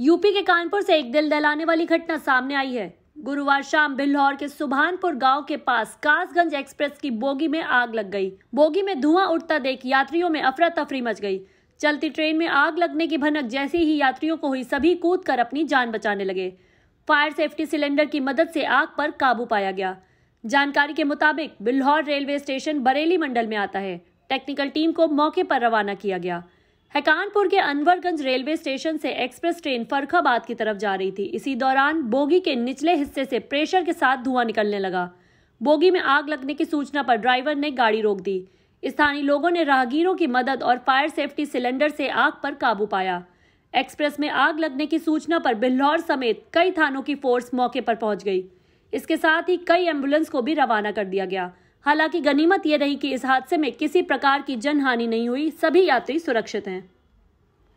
UP के कानपुर से एक दिल दहलाने वाली घटना सामने आई है गुरुवार शाम बिल्हौर के सुभानपुर गांव के पास कासगंज एक्सप्रेस की बोगी में आग लग गई बोगी में धुआं उठता देख यात्रियों में अफरा तफरी मच गई चलती ट्रेन में आग लगने की भनक जैसे ही यात्रियों को हुई सभी कूद कर अपनी जान बचाने लगे फायर सेफ्टी सिलेंडर की मदद से आग पर काबू पाया गया जानकारी के मुताबिक बिल्हौर रेलवे स्टेशन बरेली मंडल में आता है टेक्निकल टीम को मौके पर रवाना किया गया है कानपुर के अनवरगंज रेलवे स्टेशन से एक्सप्रेस ट्रेन फरखाबाद की तरफ जा रही थी इसी दौरान बोगी के निचले हिस्से से प्रेशर के साथ धुआं निकलने लगा बोगी में आग लगने की सूचना पर ड्राइवर ने गाड़ी रोक दी स्थानीय लोगों ने राहगीरों की मदद और फायर सेफ्टी सिलेंडर से आग पर काबू पाया एक्सप्रेस में आग लगने की सूचना पर बिल्हौर समेत कई थानों की फोर्स मौके पर पहुंच गई इसके साथ ही कई एम्बुलेंस को भी रवाना कर दिया गया हालांकि गनीमत यह रही कि इस हादसे में किसी प्रकार की जनहानि नहीं हुई सभी यात्री सुरक्षित हैं